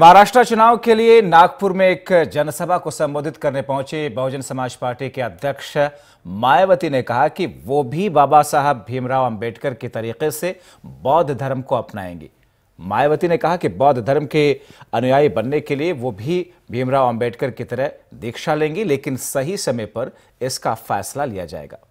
महाराष्ट्र चुनाव के लिए नागपुर में एक जनसभा को संबोधित करने पहुंचे बहुजन समाज पार्टी के अध्यक्ष मायावती ने कहा कि वो भी बाबा साहब भीमराव अंबेडकर के तरीके से बौद्ध धर्म को अपनाएंगे मायावती ने कहा कि बौद्ध धर्म के अनुयायी बनने के लिए वो भी भीमराव अंबेडकर की तरह दीक्षा लेंगी लेकिन सही समय पर इसका फैसला लिया जाएगा